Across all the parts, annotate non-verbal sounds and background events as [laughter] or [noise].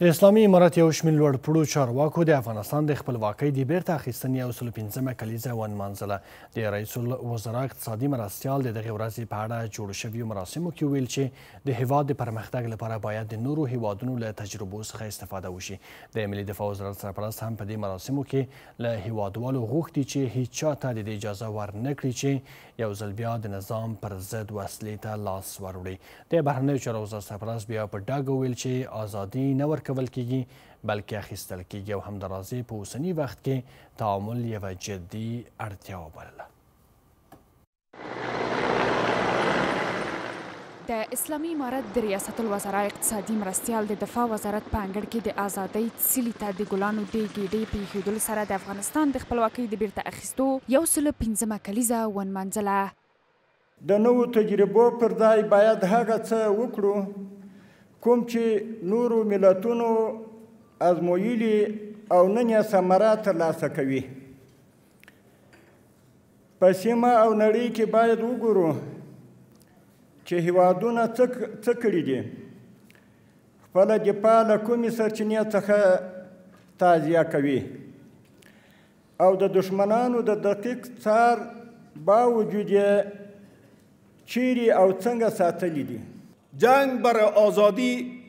د اسلامي امارات یو شمېر لوړپوړو چارواکو د افغانستان د خپلواکۍ د بیرته اخیستنې یو سل پنځمه کلیزه ونمانځله د رئیس الوزرا اقتصادي مرستیال د دغې ورځې په اړه جوړو شویو مراسمو کې وویل چې د هېواد د پرمختګ لپاره باید د نورو هېوادونو له تجربو څخه استفاده وشي د ملي دفاع وزارت سرپرست هم په دې مراسمو کې له هېوادوالو غوښتي چې هیڅ چا ته د اجازه ورنه کړي چې یو ځل بیا د نظام پر ضد وسلې ته لاس وروړي د بهرنیو چارو وزارت سرپرست بیا په ډاګه وویل چې ازادي نه ورکول کیږي بلکې اخیستل کیږي او هم درازې په اوسنی وخت کې تعامل یو جدي اړتیا وبلله د اسلامي امارت د ریاست الوزرا اقتصادي مرستيال د دفاع وزارت په انګړ کې د ازادۍ سیلی ته د ګلانو د ګېډې په خیدل سره د افغانستان د خپلواکۍ د بیرته اخیستو یو سل پنځمه کلیزه ونمنځله د نوو تجربو پر ځای باید هغه څه وکړو کوم چې نورو ملتونو ازمویلي او نن یې ثمره ترلاسه کوي په سیمه او نړۍ کې باید وګورو چې هیوادونه څه کړي دي خپله دفاع له کومې سرچینې څخه تازیه کوي او د دشمنانو د دقیق څار باوجود یې چیرې او څنګه ساتلی دي جنگ بر آزادی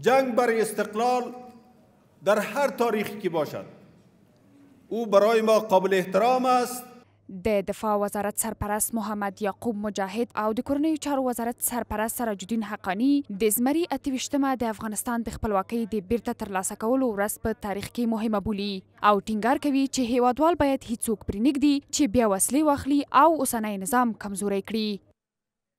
جنگ بر استقلال در هر تاریخی که باشد او برای ما قابل احترام است د دفاع وزارت سرپرست محمد یعقوب مجاهد او د کورنیو چارو وزارت سرپرست سراج الدین حقانی د زمری اتوشتمه د افغانستان د خپلواکۍ د بیرته ترلاسه کولو ورځ په تاریخ کې مهمه بولي او ټینګار کوي چې هیوادوال باید هیڅوک پرې نږدي چې بیا وسلې واخلي او اوسنی نظام کمزوری کړي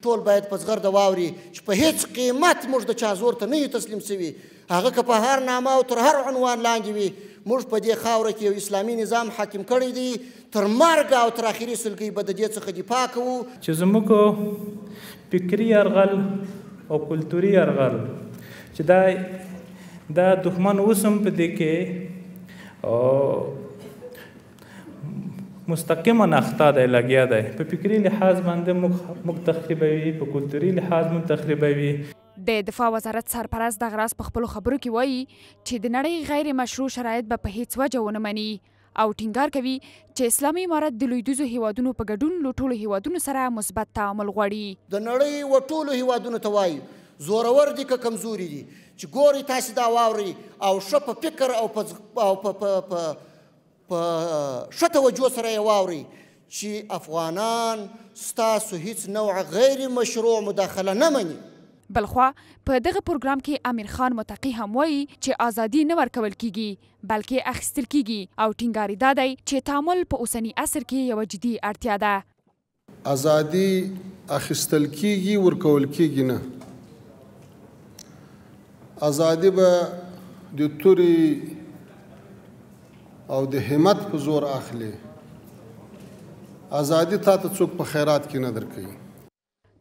ټول باید په زغرده واوري چې په هیڅ قیمت موږ د چا زور ته نه یو تسلیم سوي هغه که په هر نامه او تر هر عنوان لاندې وي موږ په دې خاوره کې یو اسلامي نظام حاکم کړی دی تر مرګ او تر اخري سلګۍ به د دې څخه دفاع کوو چې زموږ فکري یرغل او کلتوري یرغل چې دا دا دښمن اوسم په دې کې او مستقیما اخته دی لګیا دی په فکری لحاظ باندې موږ تخریبوي په کلتوري لحاظ موږ تخریبوي د دفاع وزارت سرپرست د غراس په خپل خبرو کې وایي چې د نړۍ غیر مشروع شرایط به په هیڅ وجه ونه مني او ټینګار کوي چې اسلامي امارت د لویدوزو هیوادونو په ګډون لوټولو هیوادونو سره مثبت تعامل غواړي د نړۍ وټولو هیوادونو ته وایي زورور دي که کمزوري دي چې ګوري تاسو دا واوري او شپه فکر او په په ښه توجه سره یې واورئ چې افغانان ستاسو هیڅ نوع غیر مشروع مداخله نه مني بلخوا په دغه پروګرام کې امیر خان متقی هم وایي چې ازادي نه ورکول کیږي بلکې اخیستل کیږي او ټینګار یې دادی چې تعامل په اوسني عصر کې یو جدي اړتیا ده ازادي اخیستل کیږي ورکول کیږي نه ازادي به د توري او د همت په زور اخلي ازادي ته څوک په خیرات کې نه درکوي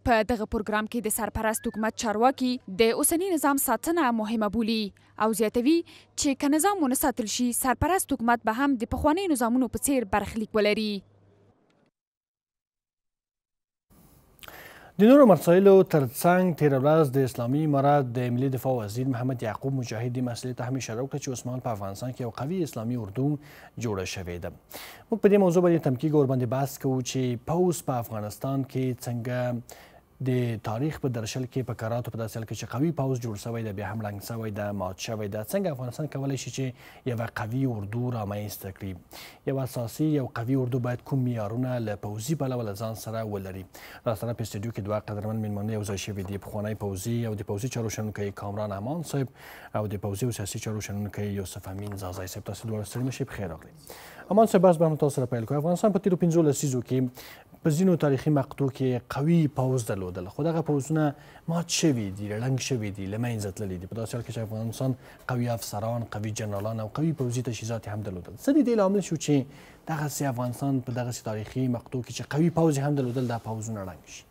په دغه پروګرام کې د سرپرست حکومت چارواکي د اوسنی نظام ساتنه مهمه بولی او زیاتوي چې که نظام ونه ساتل شي سرپرست حکومت به هم د پخواني نظامونو په څیر برخلیک ولري د نورو مسایلو ترڅنګ تیر ورځ د اسلامي امارات د ملي دفاع وزیر محمد یعقوب مجاهد د مسلې ته هم اشاره وکړه چې عثمان په افغانستان کې یو قوي اسلامي اردو جوړه شوې ده موږ په دې موضوع باندې تمکیک ور باندې بحث کوو چې پوز په افغانستان کې څنګه د تاریخ په درشل کې په کراتو په داسې حال کې چې قوي پاوز جوړ شوی دی بیا هم ړنګ شوی دی مات شوی دی څنګه افغانستان کولی شي چې یوه قوي اردو رامنځته کړي یو اساسي یو قوي اردو باید کوم معیارونه له پوځي پلوه له ځان سره ولري راسره په سټډیو کې دوه قدرمن میلمانه یو ځای شوي دي پخوانی پوځي او د پوځي چارو شنونکی کامران امان صاحب او د پوځي او سیاسي چارو شنونکی یوسف امین زازای صاحب تاسو دواړه ستړي مشئ پخیر راغلي امان صاحب بس به هم تاسو سره پیل کوي افغانستان په تیرو پنځو لسیزو کې په ځینو تاریخي مقطعو کې قوي پوځ درلود درلودل خو دغه پوزونه مات شوي دي ړنګ شوي دي له منځه تللي دي په داسې حال کې چې افغانستان قوي افسران قوي جنرالان او قوي پوځي تجهیزات هم درلودل څه د دې لامل شو چې دغسې افغانستان په دغسې تاریخي مقطوع کې چې قوي پوځ هم درلودل دا پوځونه ړنګ شي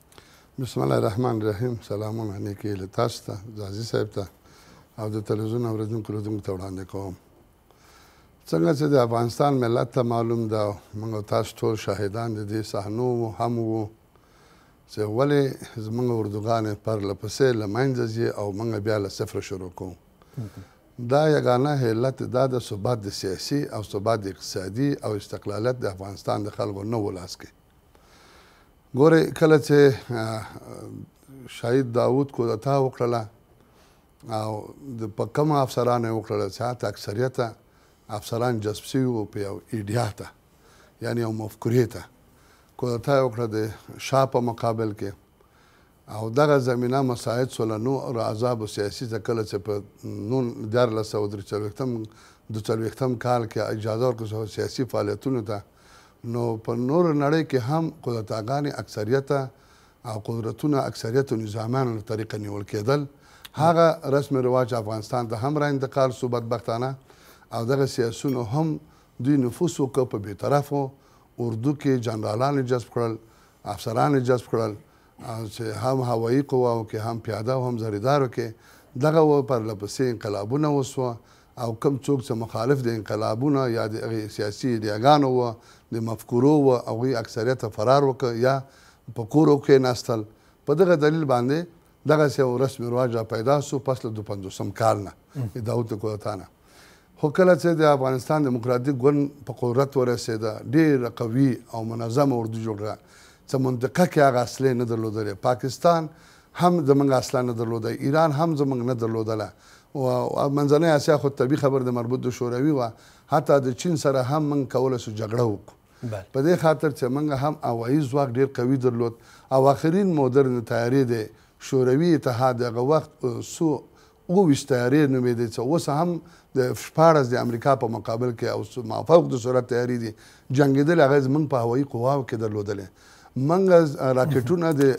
بسم الله الرحمن الرحیم سلامونه نیکي له تاسو ته عزیز صاحب ته او د تلویزیون اوریدونکو ته وړاندې کوم څنګه چې د افغانستان ملت ته معلوم ده موږ تاسو ټول شاهدان د دې صحنو هم وو چې ولې زمونږ اردوګانې پرله پسې له منځه ځي او موږ بیا له صفره شروع کوو دا یګانه علت دا د ثبات د سیاسي او ثبات د اقتصادي او استقلالت د افغانستان د خلکو نه ولاس کې ګوره کله چې شهید داوود کودتا وکړله او د په کومه افسرانو یې وکړله چې هلته اکثریته افسران جذب شوي وو په یو ایډیا ته یعنې یو مفکورې ته کودتا وکړه د شاه په مقابل کې او دغه زمينه مساعد سولنو او عذاب سیاسي ځکه چې په نون دار له سعودي چلوختم د چلوختم کال کې اجازه ورکړه سیاسي فعالیتونو ته نو په نور نړۍ کې هم کودتاګانی اکثریت او قدرتونه اکثریت نظامان له طریقې نیول کېدل هغه رسم رواج افغانستان ته هم را انتقال صوبت بختانه او دغه سیاسونو هم دوی نفوس وکړ په بیطرفو اردو کې جنرالان جذب کړل افسران جذب کړل چې هم هوایی قواو کې هم پیاده او هم زریدارو کې دغه و پر لپسې انقلابونه وسوه او کم څوک چې مخالف د انقلابونه یا د سیاسي ریاګانو و د مفکورو و او غي اکثریت فرار وکړ یا په کورو کې ناستل په دغه دلیل باندې دغه سه رسم رواج پیدا سو پس له 250 کال نه اداوت کوتانه خو کله چې د افغانستان دیموکراتیک ګوند په قدرت ورسېده ډېره قوي او منظمه اردو جوړه چې منطقه کې هغه اصلې نه درلودلې پاکستان هم زموږ اصله نه درلوده ایران هم زموږ نه درلودله او منځنۍ اسیا خو طبي خبر د مربوط د شوروي وه حتی د چین سره هم موږ کولی سو جګړه وکړو په دې خاطر چې موږ هم هوایي ځواک ډېر قوي درلود او آخرین مدرن تیارې د شوروي اتحاد هغه وخت څو اوویشت تیارې نومېدې چې اوس هم د شپارز د امریکا په مقابل کې او مافوق د صورت تیاری دي جنگیدل هغه زمونږ په هوایي قواو کې درلودلې منګه راکټونه د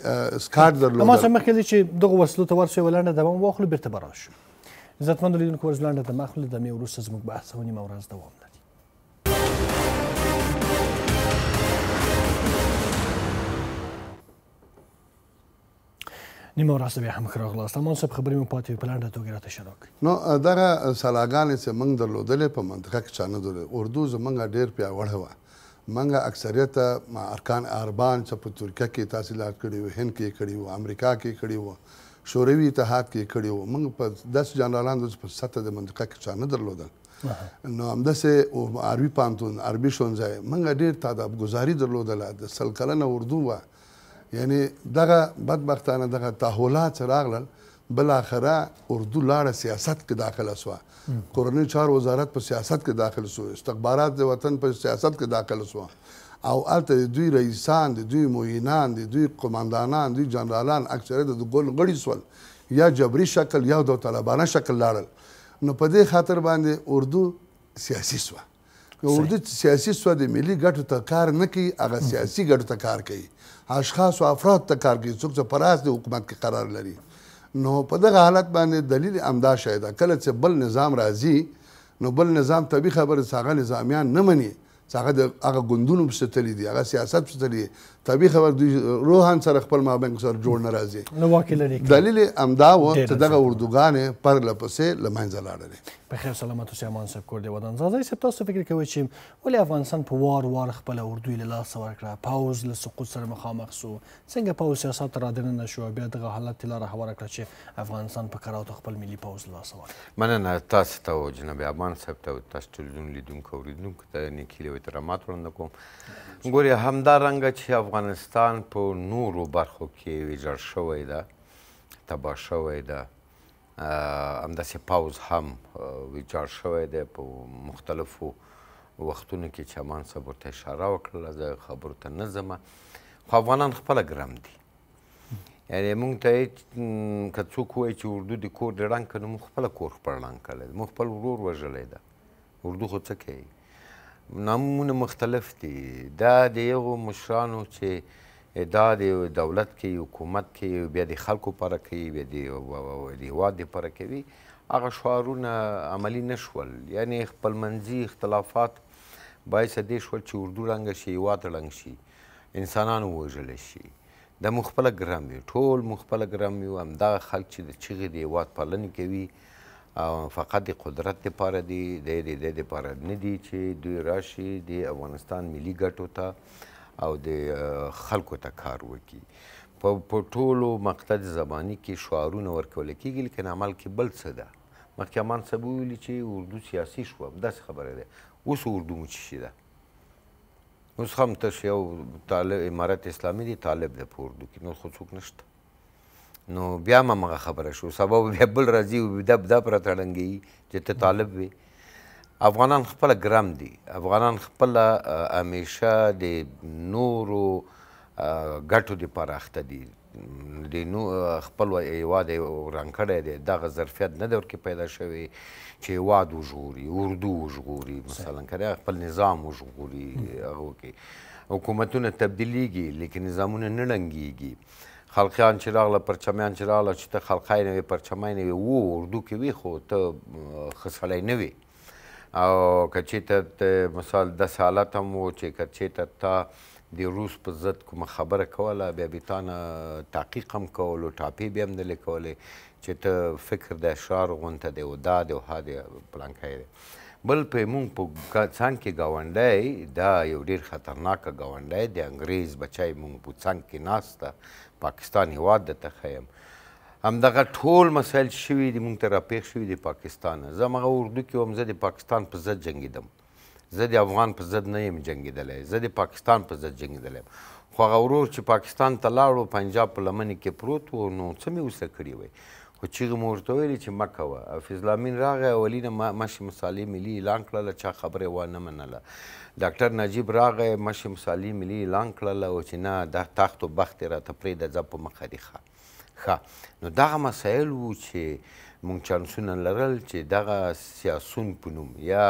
سکاټ درلودل ما سم مخکې چې دغه وسلو ته ورسې ولانه دوام واخلو بیرته براشو عزتمن لیدونکو ورځ لاندې د مخلو د مې ورسره زموږ بحثونه مورز دوام نیمه راسته به هم خراغ لاست اما سب خبرې مو پاتې په لاندې توګه راته شروع کړ نو دغه سلاګانې چې موږ درلودلې په منطقه کې چانه درلودل اردو زمونږ ډیر پیاوړه و موږ اکثریت ارکان اربان چې په ترکیه کې تحصیلات کړي وو هند کې کړي وو امریکا کې کړي وو شوروي اتحاد کې کړي وو موږ په 10 جنرالانو په سطح د منطقه کې چانه درلودل نو همداسې عربي پانتون عربي ښوونځی موږ ډېر تادابګزاري درلودله د سل کلنه اردو وه یعنی دغه بدبختانه دغه تحولات راغلل بل اخره اردو لاړه سیاست کې داخله سو کورنۍ چار وزارت په سیاست کې داخله سو استخبارات د وطن په سیاست کې داخله سو او الته دوی رئیسان دي دوی موینان دي دوی قماندانان دي جنرالان اکثریت د ګل غړي سول یا جبري شکل یا د طالبانه شکل لاړل نو په دې خاطر باندې اردو سیاسي سو اردو سیاسي سو د ملي ګټو ته کار نه کوي هغه سیاسي ګټو ته کار کوي اشخاص او افراد ته کار کوي څوک چې پراز د حکومت کې قرار لري نو په دغه حالت باندې دلیل امدا شاید کله چې بل نظام راځي نو بل نظام طبي خبره څنګه نظامیان نه مني څنګه د هغه ګوندونو په ستلې دي هغه سیاست په ستلې دي طبي خبر دوی روحان سره خپل مابین سره جوړ نه راځي نو واکې لري دلیل امدا و چې دغه اردوګان پر لپسې لمنځه لاړل په خیر سلامت اوسئ امان صاحب کور دی ودان زازای صاحب تاسو فکر کوئ چې ولې افغانستان په وار وار خپل اردو له لاس ورکړه پاوز له سقوط سره مخامخ شو څنګه پاوز سیاست را دننه شو بیا دغه حالت لاره هواره کړه چې افغانستان په کراوت خپل ملي پاوز له لاس ورکړه مننه تاسو ته او جناب امان صاحب ته تاسو ټلویزیون لیدونکو اوریدونکو ته نیکی له احترامات وړاندې کوم ګوري همدارنګه چې افغانستان په نورو برخو کې ویجاړ شوی ده تباه شوی ده همداسې پاوز هم ویجاړ شوی دی په مختلفو وختونو کې چې امان صاحب ورته اشاره وکړله زه خبرو ته نه ځمه خو افغانان خپله ګرم دي یعنې موږ ته که څوک ووایي چې اردو د کور د ړنګ که نو موږ خپله کور خپل ړنګ کړی دی موږ خپل ورور وژلی ده اردو خو څه کوي نامونه مختلف دي دا د یغو مشرانو چې دا د دولت کې حکومت کې بیا د خلکو لپاره کوي بیا د هېواد لپاره کوي هغه شعارونه عملی نشول یعنی خپلمنځي اختلافات باعث دې شول چې اردو ړنګه شي هېواد ړنګ شي انسانان ووژل شي دا موږ خپله ګرم یو ټول موږ خپله ګرم یو همدغه خلک چې د چغې د هېواد پالنې کوي او فقط د قدرت لپاره دي د دې لپاره نه دي چې دوی راشي د افغانستان ملي ګټو ته او د خلکو ته کار وکړي په په ټولو مقتد زبانی کې شعارونه ورکول کېږي لیکن عمل کې بل څه ده مخکې امان صاحب وویلي چې اردو سیاسي شوه همداسې خبره ده اوس اردو مو څه ده اوس هم تاسو یو طالب امارت اسلامي دی طالب دی په اردو کې نو خو څوک نشته نو بیا ما مغه خبره شو سبب بیا بل راځي او بیا بدا پر تړنګي چې ته طالب وي افغانان خپل ګرم دي افغانان خپل همیشه د نورو ګټو د پراخته دي د نو خپل هیواد وران کړی دی دغه ظرفیت نه دی ورکې پیدا شوی چې هیواد وژغوري اردو وژغوري مثلا کړی خپل نظام وژغوري هغو کې حکومتونه تبدیلیږي لیکن نظامونه نه ړنګېږي خلقیان چې راغله پرچمیان چې راغله چې ته خلقی نه وې پرچمی نه وې وو اردو کې وي خو ته ښه سړی نه وې او کچېته مثال داس حالت هم و چې کچېته تا د روس په ضد کومه خبره کوله بیا بې تا نه تحقیق هم کولو ټاپې بیا هم نه لیکولې چې ته فکر د اشعارو غونته دی او دا دی او ها دی پلانکی دی بل په مونږ په څنګ کې گاونډی دا یو ډیر خطرناک گاونډی د انګریز بچای مونږ په څنګ کې ناسته پاکستان هیواد د تخیم همدغه ټول مسایل شوي دي مونږ ته راپېښ شوي دي پاکستان زه همغه اردو کې وم زه د پاکستان په ضد جنګېدم زه د افغان په ضد نه یم جنګېدلی زه د پاکستان په ضد جنګېدلی یم خو هغه ورور چې پاکستان ته لاړو پنجاب په لمنې کې پروت و نو څه مې اوسه کړي وی خو چیغې مو ورته ویلې چې مه کوه حفیظ لامین راغی اولینه مشي مصالې ملي اعلان کړله چا خبره ونه منله ډاکټر نجیب راغی مشي مصالې ملي اعلان کړله او چې نه دا تاخت و بخت یې راته پرېږده ځه په مخه دي ښه ښه نو دغه مسایل وو چې مونږ چانسونه لرل چې دغه سیاسون په نوم یا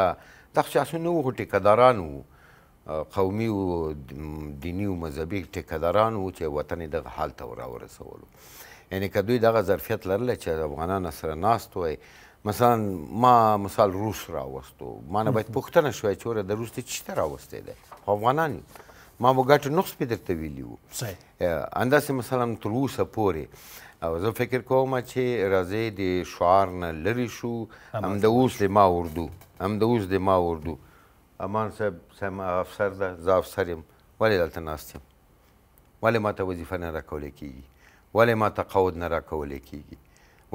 دغه سیاسون نه وو خو ټیکهداران وو قومي و دیني و مذهبي ټیکهداران وو چې وطن یې دغه حال ته راورسولو یعنې که دوی دغه ظرفیت لرله چې افغانان سره ناست وای مثلا ما مثال روس راوستو ما نه باید پوښتنه شوی چې وره د روس ته چېته راوستی دی خو افغانان ما به ګټې نقص پې درته ویلي وو همداسې مثلا تر اوسه پورې او زه فکر کوم چې راځي د شعار نه لري شو هم د اوس د ما اردو هم د اوس د ما اردو امان صاحب سم افسر ده زه افسر یم ولې دلته ناست یم ولې ما ته وظیفه نه راکولی کیږي ولې ما ته قود نه راکولی کیږي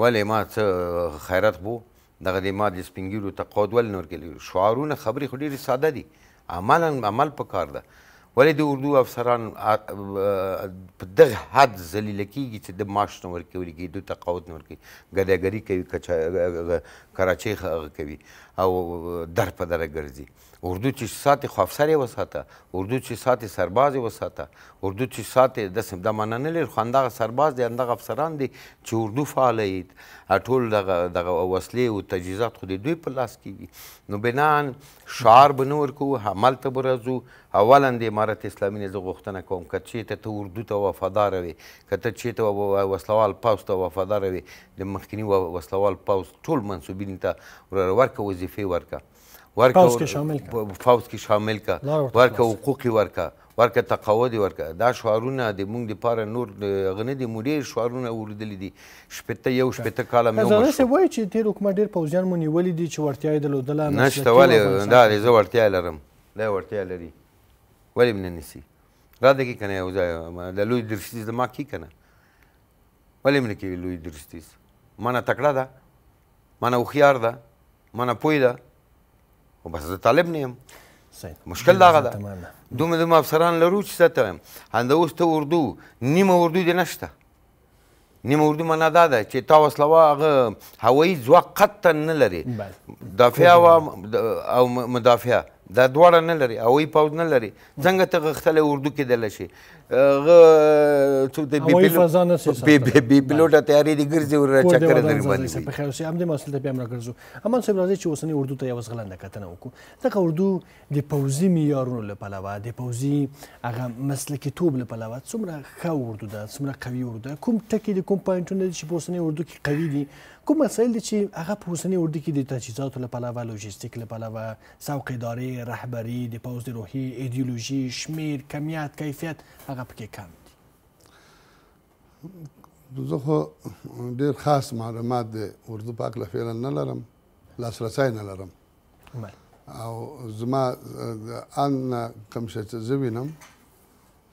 ولې ما څه خیرت بو دغه د ما د سپین ږیرو ته قود ولې نه ورکوي شعارونه خبرې خو ډېرې ساده دي عملا عمل پکار ده ولې د اردو افسران په دغه حد ذلیله کیږي چې د معاش نه ورکوي کیږي دوی تقاعد نه ورکوي ګداګري کوي کراچۍ کوي او در په دره ګرځي اردو چې ساتي خو افسر یې وساته اردو چې ساتي سرباز یې وساته اردو چې ساتي داسې دا معنه نه لري خو همدغه سرباز دی همدغه افسران دي چې اردو فعاله یي ټول دغه دغه وسلې او تجهیزات خو د دوی په لاس کې دي نو بنان شعار به نه ورکوو همالته به راځو اولا د امارت اسلامي نه زه غوښتنه کوم که چېرته ته اردو ته وفاداره وې که ته چېرته وسلوال پوځ ته وفاداره وې د مخکیني وسلوال پوځ ټول منصوبینو ته ورکه وظیفې ورکه ورکا پاوس کې شامل کا پاوس کې شامل کا ورکا حقوقي ورکا ورکه تقاودي ورکه دا شعارونه د مونږ د پاره نور غنه دي مونږ شعارونه اوریدلې دي شپته یو شپته کاله مې ومشه زه وایي چې تیر حکومت ډیر پوزیان مونږ نیولې دي چې ورتیا یې دلودله نشته ولې دا زه ورتیا لرم لا ورتیا لري ولې من نسی را ده کې کنه یو ځای د لوی درسیز ما کې کنه ولې من کې لوی درسیز مانه تکړه ده مانه خو خيار ده مانه پوی ده خو بس زه طالب نه یم مشکل دغه ده دومره دومره افسران لرو چې څه ته وایم همدا اوس ته اردو نیمه اردو دې نشته نیمه اردو معنا دا ده چې تا وسلوه هغه هوایي ځواک قطعا نه لري دافع او مدافع دا دواړه نه لري هوایي پوځ نه لري څنګه ته غښتلی اردو کېدلی شي هغه څوک دی بې پیلوټه تیارې دي ګرځي ور چکر در باندې په خیر اوسئ همدې مسئله ته بیا هم راګرځو امان صاحب راځئ چې اوسنۍ اردو ته یو زغلنده کتنه وکړو دغه اردو د پوځي معیارونو له پلوه د پوځي هغه مسلکیتوب له پلوه څومره ښه اردو ده څومره قوي اردو ده کوم ټکي دي کوم پوینټونه دي چې په اوسنۍ اردو کې قوي دي کوم مسایل چې هغه په اوسنی اردو کې د تجهیزاتو لپاره او لوجستیک لپاره سوق ادارې رهبری د پوز د روحي ایدئولوژي شمیر کمیت کیفیت هغه پکې کم دي زه خو ډېر خاص معلومات د اردو په هکله فعلا نه لرم لاسرسی نه لرم او زما ان کوم څه زه وینم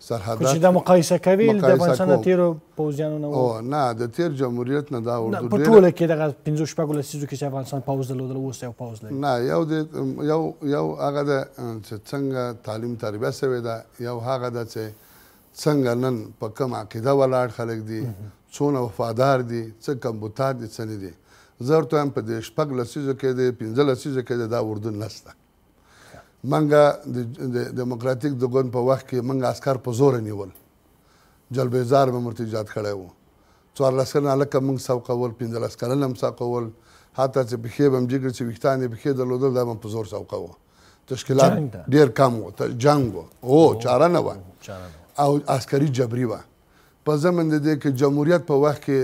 سرحدات چې د مقایسه کوي د افغانستان د تیرو پوځیانو نه او نه د تیر جمهوریت نه دا اردو په ټوله کې دغه 15 شپږ لسیزو کې چې افغانستان پوځ درلودل اوس یو پوځ لري نه یو د یو یو هغه د چې څنګه تعلیم تربیه شوی دا یو هغه د چې څنګه نن په کم عقیده ولاړ خلک دي څونه وفادار دي څه کم بوتات دي څه نه دي زه ورته هم په دې شپږ لسیزو کې د پنځه لسیزو کې دا اردو نسته منګه د دیموکراتیک د ګوند په وخت کې منګه عسكر په زور نیول جلبېزار به مرتجات کړی وو څوارلس کلنه هلکه موږ سوقول پنځلس کلنه هم سوقول حتی چې پښې به هم جګړې چې ویښتان یې پښې درلودل دا به هم په زور سوقوه تشکیلات ډېر کم و جنګ و او چاره نه وه او عسکري جبري وه په ضمن د دې کې جمهوریت په وخت کې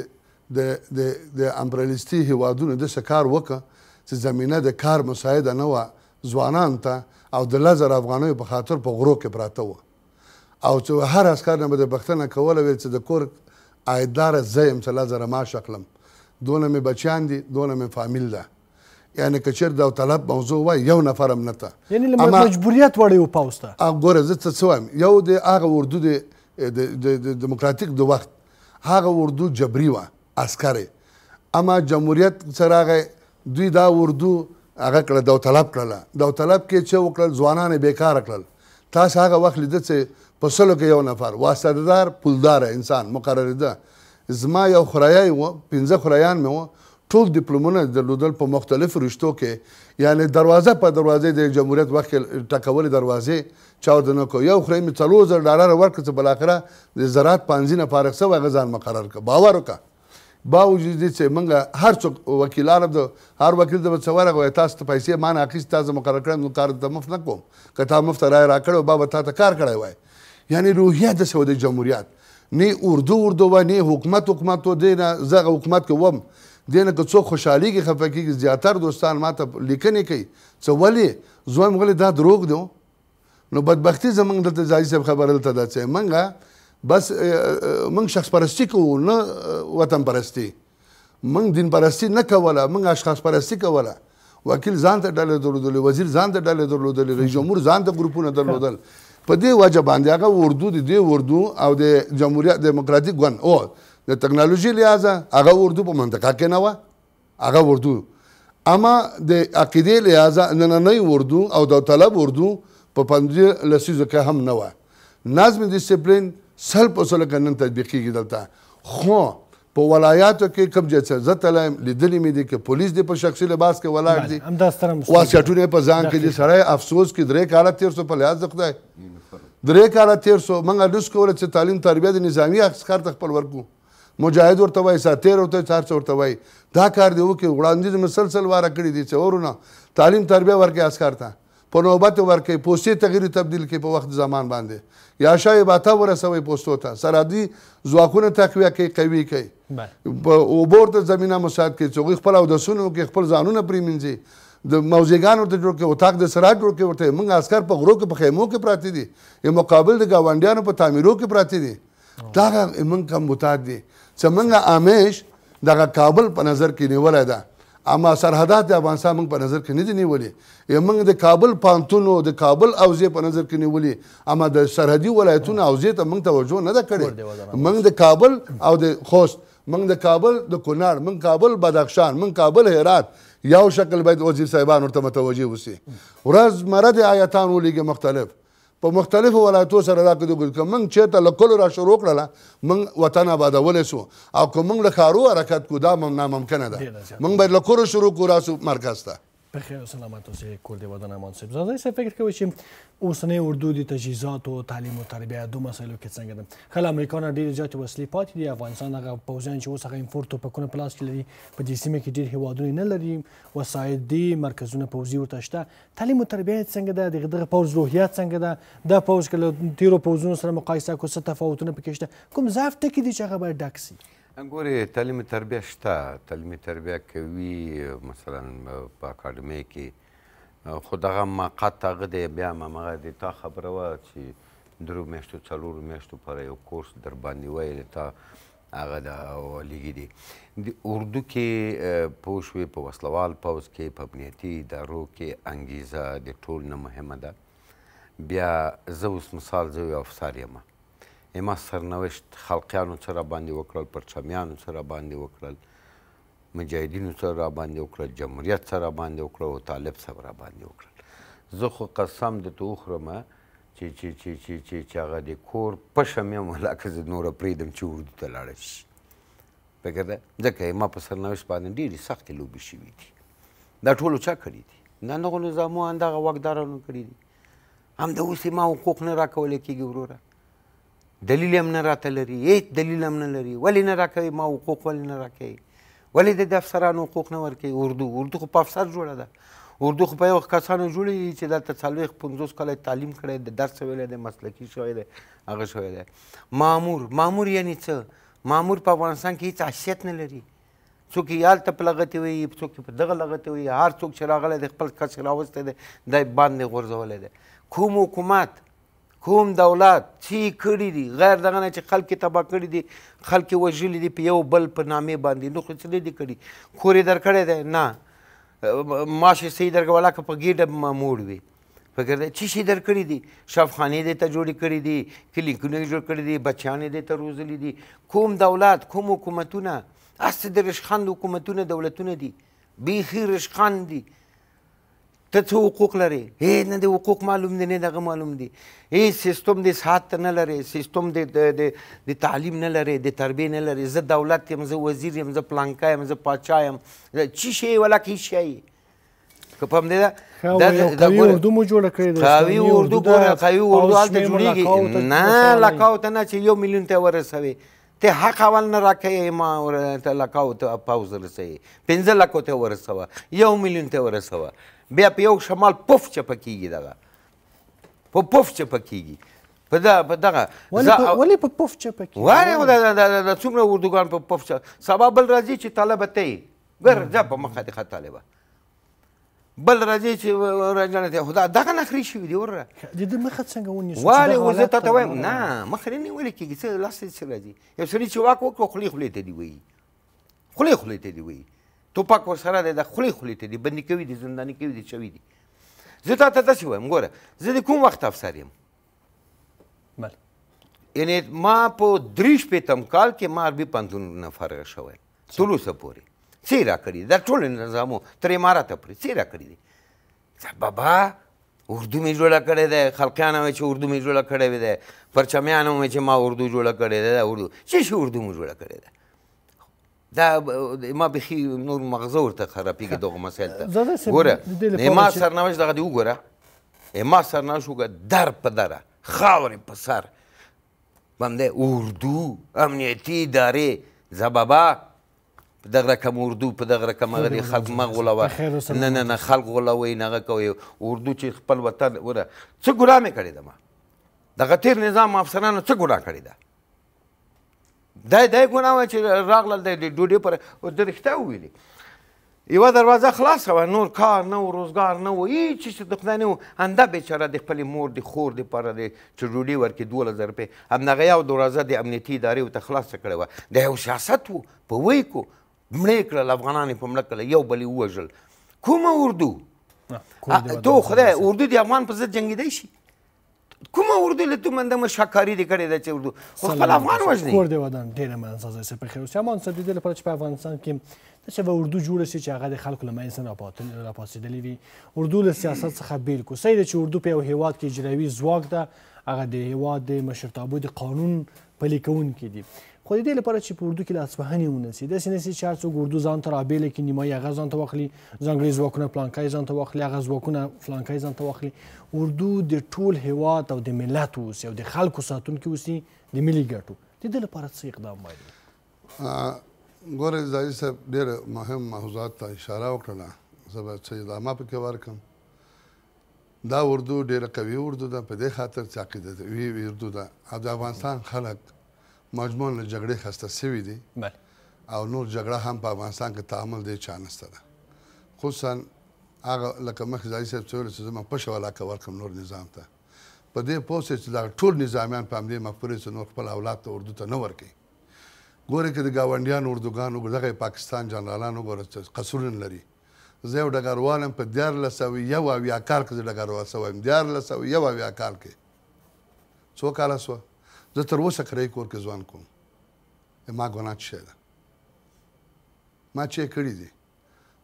د د د امپریالیستي هیوادونو د کار وکړه چې زمینه د کار مساعده نه وه ځوانان ته او د لزر افغانیو په خاطر په غرو کې پراته و او چې هر اسکر نه به بختنه کوله ویل چې د کور عایدار زیم چې لزر ما شکلم دونه مې بچان دي دونه مې فامیل ده یعنی کچر دا طلب موضوع وای یو نفرم نته یعنی لمه مجبوریت وړي او پاوسته ګوره زه څه وایم یو د هغه اردو د دموکراتیک د وخت هغه اردو جبري و عسکري اما جمهوریت سره دوی دا اردو هغه کړه داوطلب کړله داوطلب کې چې وکړل ځوانان بیکار کړل تاسو هغه وخت لیدل چې په سلو کې یو نفر واسطدار پولدار انسان مقرر ده زما یو خرایای و پنځه خرایان مې و ټول ډیپلومونه درلودل په مختلفو رشتو کې یعنی دروازه په دروازه د جمهوریت وخت ټاکولې دروازې چا ورنه کو یو خره می څلور زر ډالر ورکړ چې بلاخره د زراعت پانځینه فارغ سو هغه ځان مقرر کړ باور وکړه باوجود دې چې موږ هر څوک وکیلان د هر وکیل د څوره غوې تاسو ته پیسې مان اخیست تاسو مقرر کړم نو کار د مف نه کوم که تا مفت راي را کړو بابا تا ته کار کړی وای یعنی روحیه د سعودي جمهوریت نه اردو اردو و نه حکومت حکومت و دینه زغه حکومت کې وم دینه که څوک خوشحالي کې خفه کې زیاتر دوستان ما ته لیکنې کوي څه ولې زوم غلي دا دروغ دی نو بدبختی زمونږ د تزایي صاحب خبره دلته ده چې منګه بس موږ شخص پرستی کوو نه وطن پرستی موږ دین پرستی نه کوله موږ اشخاص پرستی کوله وکیل ځان ته ډلې درلودلې وزیر ځان ته ډلې درلودلې رئیس جمهور ځان ته ګروپونه درلودل په دې وجه باندې هغه اردو د دې اردو او د جمهوریت دیموکراتیک ګوند او د ټکنالوژي لحاظه هغه اردو په منطقه کې نه وه هغه اردو اما د عقیدې لحاظه نننۍ اردو او د طلب اردو په پنځه لسیزو کې هم نه وه نظم ډیسپلین سل په سل کنن تطبیقیږي دلته خو په ولایاتو کې کوم چې زه تلایم لیدلې مې دي کې پولیس دې په شخصي لباس کې ولاړ دي واسکټونه په ځان کې دي سړی افسوس کې درې کاله تیر سو په لحاظ خدای درې کاله تیر سو موږ لوس کوله چې تعلیم تربیه د نظامی اخسکار تخپل ورکو مجاهد ورته وای ساتیر ورته چار څو ورته وای دا کار دی وکي وړاندې مسلسل واره کړی دي چې ورونه تعلیم تربیه ورکې اسکار ته په نوبت ورکې پوسټي تغیر تبديل کې په وخت زمان باندې یا شای باته ورسوي پوسټو ته سرحدي ځواکونه تقویه کوي قوي کوي او بورته زمينه مساعد کوي چې خپل او د سونو کې خپل ځانونه پریمینځي د موزیګانو ته جوړ کې اتاق د سراج جوړ کې ورته موږ عسكر په غرو کې په خیمو کې پراته دي یو مقابل د گاونډیانو په تعمیرو کې پراته دي دا موږ کم متاد دي چې موږ امیش دغه کابل په نظر کې نیولای ده اما سرحدات د افغانستان موږ په نظر کې نه دي نیولې یا موږ د کابل پانتون او د کابل اوزې په نظر کې نیولې اما د سرحدي ولایتونو اوزې ته موږ توجه نه ده کړې موږ د کابل او د خوست موږ د کابل د کونړ موږ کابل بدخشان موږ کابل هرات یو شکل باید وزیر صاحبان ورته متوجه وسی ورځ مرد آیتان ولېږي مختلف په مختلفو ولایتو سره دا کدو ګل کوم چې ته لکل را شروع کړل من وطن آبادول سو او کوم له خارو حرکت کو دا مم ناممکنه ده من به لکل شروع کو راسو مرکز ته په خیر سلام تاسو کول دی ودان امان صاحب زه زه فکر کوم چې اوسنۍ اردو د تجهیزات او تعلیم او تربیه دوه مسایلو کې څنګه ده خل امریکا نه ډیر زیات وسلې پاتې دي افغانستان هغه پوزیشن چې اوس هغه امپورټ ټوپکونه پلاس کې لري په دې سیمه کې ډیر هوادونه نه لري وسایل دي مرکزونه پوزي ورته شته تعلیم او تربیه څنګه ده دغه دغه پوز روحیات څنګه ده دا پوز کله تیرو پوزونو سره مقایسه کوو څه تفاوتونه پکې شته کوم ضعف ټکی دي چې هغه باید ډک شي ګوري تعلیم تربیه شته تعلیم تربیه کوي مثلا په اکاډمۍ کې خو دغه مقعد هغه دی بیا همغه د تا خبره وه چې درو میاشتو څلورو میاشتو پاره یو کورس در باندې ویلی تا هغه د لیږي دي د اردو کې پوه شوې په وسلوال پوځ کې په امنیتي ادارو کې انګیزه د ټول نه مهمه ده بیا زه اوس مثال زه یو افسر یم اما سرنوشت خلقیانو څه راباندې وکړل پرچمیانو څه راباندې وکړل مجاهدینو څه راباندې وکړل جمهوریت څه راباندې وکړل او طالب څه راباندې وکړل زه خو قسم درته وخورم چې چې چې چې چې چې هغه د کور پشم یم لکه زه نوره پرېږدم چې اردو ته لاړه شي فکر ده ځکه ما په سرنوشت باندې ډېرې سختې لوبې شوي دي دا ټولو چا کړي دي نه نغو نظامو همدغه واکدارانو کړي دي همدا اوس ما حقوق نه راکولی کېږي وروره دلیل هم نه راته لري هیڅ دلیل هم نه لري ولې نه راکوي ما حقوق ولې نه راکوي ولې د دې افسرانو حقوق نه ورکوي اردو اردو خو په افسر جوړه ده اردو خو په یو کسانو جوړې دي چې دلته څلوېښت پنځوس کاله تعلیم کړی د درس ویلی دی مسلکي شوی دی هغه شوی دی مامور مامور یعنی څه مامور په افغانستان کې هیڅ حیثیت نه لري څوک یې هلته په لغتې وایي څوک یې په دغه لغتې وایي هر څوک چې راغلی دی خپل کس راوستی دی دی باندې غورځولی دی کوم حکومت کوم دولت چې کړی دي غیر دغه نه چې خلک تبا کړی دي خلک وژلي دي په یو بل په نامې باندې نو خو څه نه دي کړي کور یې درکړی دی نه معاش یې صحیح درکړه ولاکه په ګېډه موړ وي فکر دی چې شي درکړي دي شفخانې دې ته جوړې کړي دي کلینیکونه یې جوړ کړي دي بچیان یې دې ته روزلي دي کوم دولت کوم حکومتونه هسې د رشخند حکومتونه دولتونه دي بیخي رشخند دي ته څه حقوق لري هی نه د حقوق معلوم دي نه دغه معلوم دي هی سیستم د سات نه لري سیستم د د تعلیم نه لري د تربیه نه لري زه دولت یم زه وزیر یم زه پلانکا یم زه پاچا یم چی شی ولا کی شي که په همدې ده دا قوي اردو مو جوړه کړې ده قوي اردو ګوره قوي اردو هلته جوړېږي نه لکاو ته نه چې یو میلیون ته ورسوي ته حق اول نه راکې ما ورته لکاو ته پاوز رسوي پنځه لکو ته ورسوه یو میلیون ته ورسوه بیا په یو شمال پف چپه کیږي دغه په پف چپه کیږي په دا په دغه ولې په پف چپه کیږي وایي دا څومره اردوګان په پف چپه سبا بل راځي چې طالبه ته ګرځه په مخه دې خط طالبه بل راځي چې راځنه ته خدا دغه نخري شي دی وره د دې مخه څنګه ونیسو والي وزه ته ته وایم نه مخري نه ولي کیږي څه لاس څه راځي یو سړي چې واک وکړو خلی خلی ته دی وایي خلی خلی ته دی وایي توپک ورسره دی د خولې خولې ته دي بندي کوي دي زنداني کوي دي چوي دي زه تا ته داسې وایم ګوره زه د کوم وخت افسر یم بله یعنی ما په درې شپېتم کال کې ما عربي پوهنتون نه فارغ شوی تلوسه پورې څه یې راکړي دا ټول نظامو تر عمارته پورې څه یې راکړي دي بابا اردو می جوړه کړې ده خلقیان مې چې اردو می جوړه کړې ده پرچمیان مې چې ما اردو جوړه کړې ده اردو چې شي اردو مې جوړه کړې ده دا ما بخي نور مغزه ورته خرابېږي دغه مسایل ته ګوره ما سرنوشت دغه دی وګوره ما سرنوشت وګوره در په دره خاورې په سر باندې اردو امنیتي ادارې زبابا په دغه رقم اردو په دغه رقم هغه خلک مه غولوه نه نه نه خلک غولوئ نه هغه کوئ اردو چې خپل وطن وره څه ګناه مې کړې ده ما دغه تیر نظام افسرانو څه ګناه کړې ده دا دا ګناه وه چې راغلل د ډوډۍ پر د رښتیا وویلې یوه دروازه خلاصه وه نور کار نه و روزګار نه و هیڅ چې د خدای نه و همدا بېچاره د خپلې مور د خور دپاره د چې ډوډۍ ورکړي دولس زره روپۍ همدغه یو دروازه د امنیتي ادارې ته خلاصه کړې وه دا یو سیاست و په وی کو مړه یې کړل افغانان یې په مړه کړل یو بل یې ووژل کومه اردو تو خدای اردو د افغان په ضد جنګېدی شي کومه اردو له تو منده مشکاری دې کړې ده چې اردو خو خپل افغان وژني کور دې ودان ډېره مننه زه په خیر اوسه ما انسان دې لپاره چې په افغانستان کې چې به اردو جوړ شي چې هغه د خلکو له منځ نه راپاڅېدلې وي اردو له سیاست څخه بیل کو صحیح ده چې اردو په یو هیواد کې اجرایي ځواک ده هغه د هیواد د مشرتابه د قانون پلي کوونکي دي خو د دې لپاره چې په اردو کې لاسوهنې ونسي داسې نه سي چې هر څوک اردو ځان ته رابیله کړي نیمایي هغه ځان ته واخلي ځانګړي ځواکونه پلانکی ځان ته واخلي هغه ځواکونه فلانکی ځان ته واخلي اردو د ټول هیواد او د ملت اوسي او د خلکو ساتونکي اوسي د ملي ګټو د دې لپاره څه اقدام باید ګوره زایي صاحب ډېر مهم موضوعات ته اشاره وکړله زه به څه ادامه پکې ورکړم دا اردو ډېره قوي اردو ده په دې خاطر چې عقیدتوي اردو ده او د افغانستان خلک مجموعاً له جګړې خسته سوي دي او نور جګړه هم په افغانستان کې تعامل دی چا نسته ده خصوصا هغه لکه مخکې ځای صاحب څه ویل چې زه ما پشه علاقه ورکړم نور نظام ته په دې پوه سئ چې دغه ټول نظامیان په همدې مفکورې چې نور خپل اولاد ته اردو ته نه ورکوي ګوره کې د گاونډیانو اردوګان وګوره دغه پاکستان جنرالان وګوره چې قصرونه لري زه یو ډګروال یم په دیارلس سوه یو اویا کال کې زه ډګروال سوی یم دیارلس سوه یو اویا کال کې څو کاله سوه زه تر اوسه کرای کور کې ځوان کوم ما ګناه شه ده ما چې کړی دي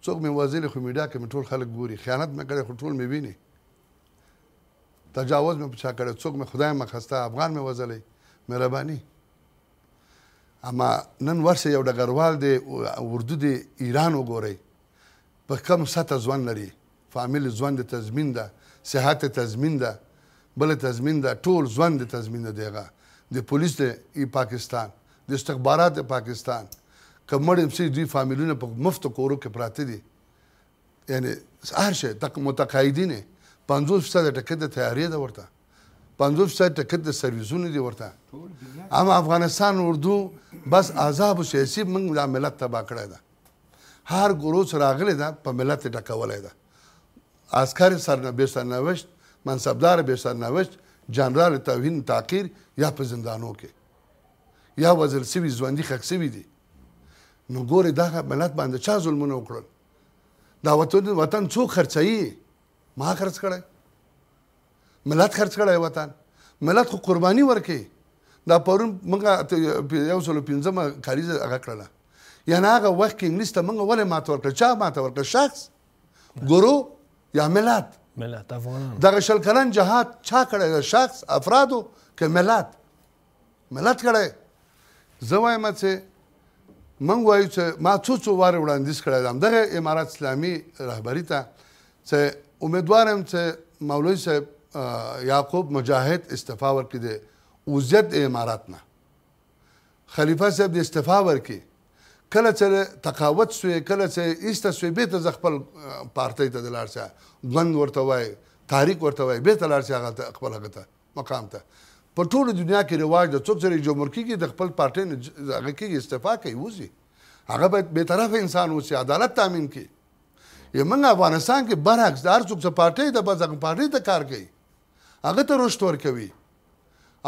څوک مې وزیر خو میډیا کې ټول خلک ګوري خیانت مې کړی خو ټول مې ویني تجاوز مې پچا کړی څوک مې خدای مخسته افغان مې وزلې مهرباني اما نن ورسه یو ډګروال دی اردو دی ایران وګورئ په کم سطح ځوان لري فامیل ځوان د تضمین ده صحت تضمین ده بل تضمین ده ټول ځوان د تضمین ده دیغه د پولیس د پاکستان د استخبارات د پاکستان کمر هم سي دوی فامیلونه په مفت کورو کې پراته دي یعنی هر شی تک متقاعدین 50% ټکه د تیاری ده ورته 50% ټکه د سرویسونو دي ورته اما افغانستان اردو بس عذاب او سیاسي موږ د ملت تباہ کړی ده هر ګورو سره غلې ده په ملت ټکولې ده عسكر سرنوشت منصبدار به سرنوشت جنرال توهین تعقیر یا په زندانو کې یا وزل سوي ژوندۍ ښخ سوي دي نو ګوره دا ملت باندې چا ظلمونه وکړل دا وطن وطن څوک خرڅوي ما خرڅ کړی ملت خرڅ کړی وطن ملت خو قرباني ورکوي دا پرون موږ یو سل پنځمه کاریزه هغه کړله یعنې هغه وخت کې انګلیس ته موږ ولې ماته ورکړه چا ماته ورکړه شخص ګرو یا ملت ملت افغانان دغه شل کلن جهاد چا کړی د شخص افرادو که ملت ملت کړی زه وایم چې من وایو چې ما څو څو واره وړاندیز کړی دی دغه امارات اسلامي رهبری ته چې امیدوار یم چې مولوي صاحب یعقوب مجاهد استفا ورکړي د وضعیت امارات نه خلیفه صاحب د استفا ورکړي کله چې تقاوت سوې کله چې ایسته سوې بیرته زه خپل پارتۍ ته د لاړ شه ګوند ورته وایي تحریک ورته وایي بیرته لاړ شه هغه خپل هغه ته مقام ته په ټوله دنیا کې رواج د څوک سره جمهور کېږي د خپل پارټۍ نه هغه کې استعفا کوي وځي هغه باید بېطرفه انسان اوسي عدالت تامین کړي یا موږ افغانستان کې برعکس د هر څوک څه پارټۍ ده بس هغه پارټۍ ته کار کوي هغه ته رشد ورکوي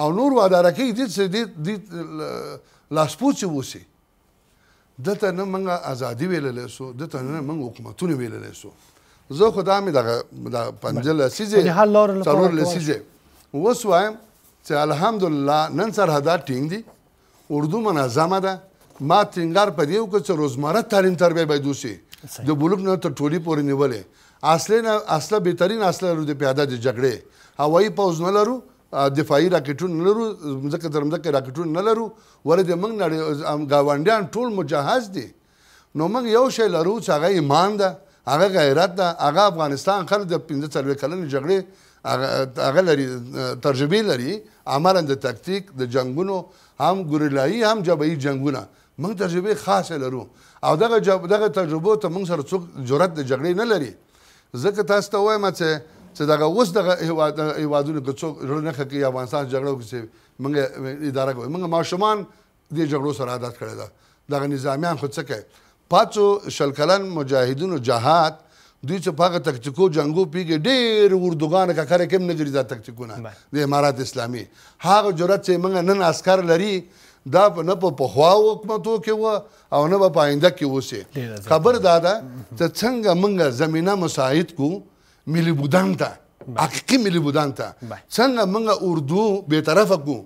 او نور واداره کوي دې دې لاسپوڅي اوسي دته نه منګه ازادي ویللې سو دته نه منګه حکومتونه ویللې سو زه خدای می دغه د پنځل سیزه څلور لسیزه وسوایم چې الحمدلله نن سرحدات ټینګ دي اردو منظمه ده ما ټینګار په دې وکړ چې روزمره تعلیم تربیه باید وشي د بلوک نه تر ټولي پورې نیولې اصله نه اصله بهترین اصله رو د پیاده د جګړې هوایي پوز نه لرو دفاعي راکټونه لرو ځکه درمځکه راکټونه نه لرو ولې د موږ نړۍ گاونډیان ټول مجهز دي نو موږ یو شی لرو چې هغه ایمان ده هغه غیرت ده هغه افغانستان خلک د 15 څلوي کلنې جګړې هغه لري تجربه لري عملا د تکتیک د جنگونو هم ګورلایي هم جبهي جنگونه موږ تجربه خاصه لرو او دغه دغه تجربه ته موږ سره څوک جرأت د جګړې نه لري ځکه تاسو ته وایم چې چې دا اوس د هوادونو کې څوک رونه کوي افغانستان جګړو کې چې موږ اداره کوي موږ ماشومان د جګړو سره عادت کړی دا دغه نظامیان خو څه کوي پاتو شلکلن مجاهدونو جهاد دوی چې پاغه تکتیکو جنگو پیګه ډېر اردوغان کا کار کم نه ګرځي دا تکتیکونه د امارات اسلامي هغه جرأت چې موږ نن اسکر لري دا نه په پخوا حکومتو کې و او نه په آینده کې اوسه خبر دادا چې څنګه موږ زمينه مساعد کو ملي بودان ته حقيقي ملي بودان ته څنګه موږ اردو به طرفه کو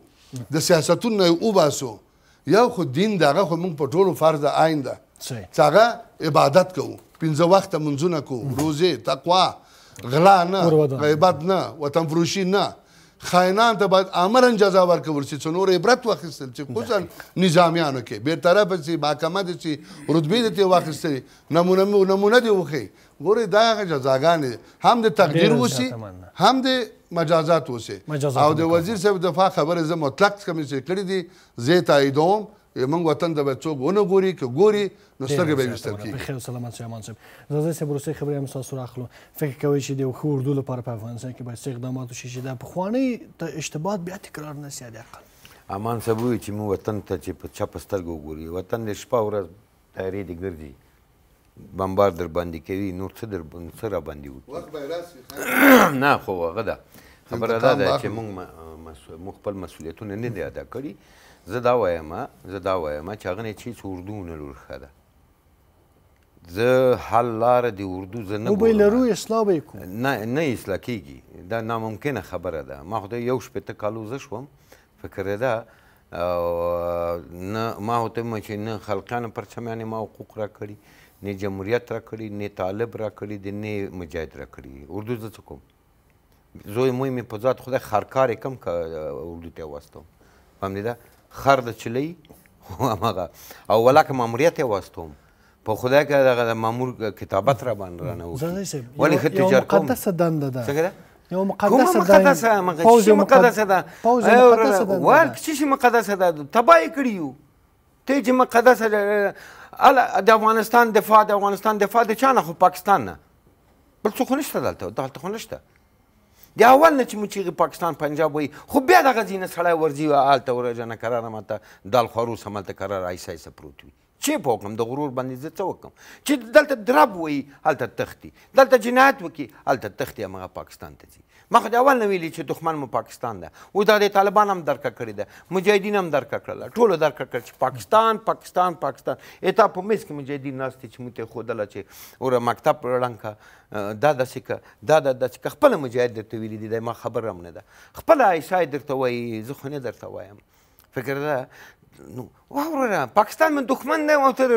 د سیاستونو یو باسو یو خو دین دغه خو موږ په ټولو فرض عین ده څنګه عبادت کوو پنځه وخت منځونه کوو روزه تقوا غلا نه غیبت نه وطن فروشي نه خائنان ته باید امرن جزا ورکول شي چې نور عبرت واخیستل چې خصوصا نظامیانو کې بیرطرفه شي محکمه دې چې رتبې دې ترې واخیستلې نمونه نمونه دې وښیي ګورې دا هغه جزاګانې هم د تقدیر وسی هم د مجازات وسی او د وزیر صاحب دفاع خبره زه مطلق کوم چې کړې دي زه تاییدوم موږ وطن د بچوګ ونه ګوري کې ګوري نو سترګې به وستل کی بخیر سلامت سیمان صاحب زازه سه بروسي خبرې هم تاسو راخلو فکر کوي چې د خو اردو لپاره په افغانستان کې باید اقدامات وشي چې د پخوانی ته اشتباهات بیا تکرار نه سي اقل امان سبوی چې مو وطن ته چې په چپ سترګو ګوري وطن د شپه ورځ تیاری دی ګرځي بمبار در باندې کوي نور څه در سره باندې وکړي نه خو هغه ده خبره ده چې موږ خپل مسؤلیتونه نه دي ادا کړي زه دا وایم زه دا وایم چې هغه نه چیز اردو نه لورخه ده زه حل لار دی اردو زه نه موبایل لرو اصلاح وکم نه نه اصلاح کیږي دا ناممکنه خبره ده ما خو یو شپته کالو زه شوم فکر ده نه ما هته مې چې نه خلقانه پرچمیانې ما حقوق را کړی نه جمهوریت را کړی نه طالب را کړی د نه مجاهد را کړی اردو زه څه کوم زوی مې په ذات خدای خرکار کم اردو ته واستوم فهمیده خر د چلۍ خو [laughs] هماغه او ولاکه ماموریت یې واستوم په خدای کې دغه د مامور کتابت را باندې رانه ولې ښه تجارت کوم مقدسه دنده ده څنګه یو مقدسه ده مقدسه مقدسه پوز مقدسه ده پوز مقدسه ده وال چې مقدسه ده تبای کړیو ته چې مقدسه ده د افغانستان دفاع د افغانستان دفاع د چانه خو پاکستان نه بل څه خو نشته دلته دلته خو نشته د اول نه چې مو چیغې پاکستان پنجاب وایي خو بیا دغه ځینه سړی ورځي هلته ورجنه کراره ماته دال خورو سم هلته کراره ایسه ایسه پروت وي چې په وکړم د غرور باندې زه څه وکړم چې دلته درب وایي هلته تختی دلته جنایت وکړي هلته تختی همغه پاکستان ته ځي ما خو د اول نه ویلي چې دښمن مو پاکستان ده او دا د طالبان هم درکه کړې ده مجاهدین هم درکه کړله ټولو درکه کړ چې پاکستان پاکستان پاکستان اتا په میز کې مجاهدین ناست چې موږ ته یې ښودله چې اوره مکتب ړنګ که دا داسې که دا دا داسې که خپله مجاهد درته ویلي دي دا ما خبره هم نه ده خپله عیسی درته وایي زه خو نه درته وایم فکر ده نو واوره پاکستان من دښمن دی او ته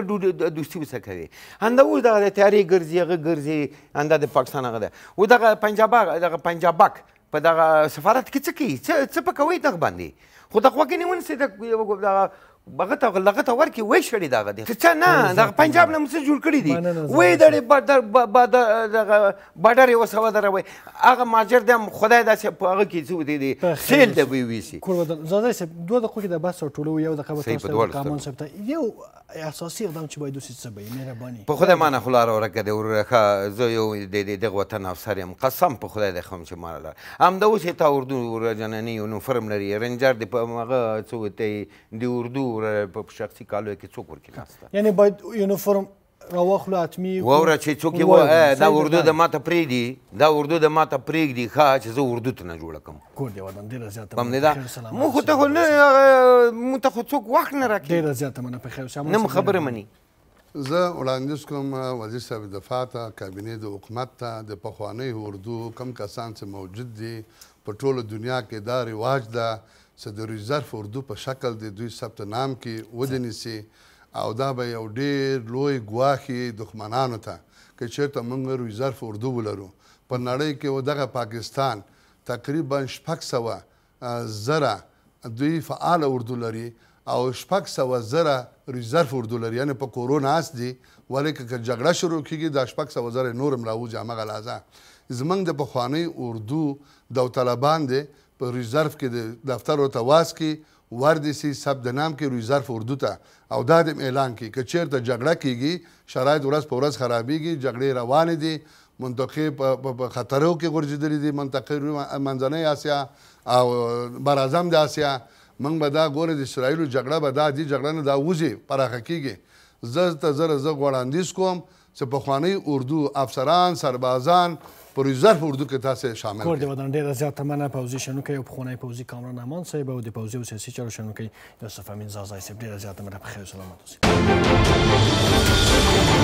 دوستي وسه کوي همدا اوس دغه د تیارې ګرځي هغه ګرځي همدا د پاکستان هغه دی او دغه پنجابک دغه پنجابک په دغه سفارت کې څه کوي څه په کوي دغه باندې خو د خوګې نه ونسې د هغه ته لغه ته ورکې وای شړې دغه دی څه نه د پنجاب نه مسل جوړ کړی دی وای د بارډر یو سو در وای هغه ماجر د خدای داسې په هغه کې څه دی سیل د وی وی سي کوربدن زاده سه دوه دقیقې د بس ټولو یو د خبرو سره کامون سپتا یو اساسي اقدام چې باید وسې څه به مهرباني په خدای مانه خلار ورکه د ورخه زه یو د دغه وطن افسر یم قسم په خدای د خم چې مانه هم د اوسې تا اردو ورجننی یونیفورم لري رنجر دی په هغه څه ته د اردو په شخصي کالو کې څوک ورکیناسته یعنی باید یونیفورم راوخلو حتمی ووره چې څوک یو دا اردو د ماته پریږدي دا اردو د ماته پریږدي ښه چې زه اردو ته نه جوړه کړم کور دې ودان ډېره زیاته هم نه دا مو خو ته خو نه مو ته خو څوک وخت نه راکړي ډېره زیاته منه په خیر شم نه خبره مني زه وړاندیز کوم وزیر صاحب دفاع ته کابینې د حکومت ته د پخوانۍ اردو کم کسان چې موجود دي په ټوله دنیا کې دا رواج ده صدر ظرف اردو په شکل د دوی ثبت نام کې ودنسي او دا به یو ډیر لوی ګواخي دښمنانو ته که چېرته موږ روی ظرف اردو ولرو په نړۍ کې و دغه پاکستان تقریبا شپږ سوه زره دوی فعال اردو لري او شپږ سوه زره ریزرف اردو لري یعنې په کورو ناست دي ولې که جګړه شروع کېږي دا شپږ سوه زره نور هم راوځي همغه لحظه زموږ د پخوانۍ اردو داوطلبان دی په ریزرف کې د دفتر او تواس کې ورد سي سب د نام کې ریزرف اردو ته او دا د اعلان کې چې چیرته جګړه کیږي شرایط ورځ په ورځ خرابېږي جګړې روان دي منطقې په خطرو کې غورځېدلې دي منطقې منځنۍ آسیا او بر اعظم د آسیا موږ به دا ګورو د اسرایلو جګړه به دا دي جګړه نه دا وځي پراخه کیږي زه ته زه غوړاندیز کوم چې پخوانی اردو افسران سربازان پروژه اردو کې تاسو شامل کړ د ودان ډیره زیاته منه پوزي شنوکې او خونه پوزي کامران امان صاحب او د پوزي او سیاسي چارو شنوکې یوسف امین زازای صاحب ډیره زیاته منه په خیر سلامت اوسئ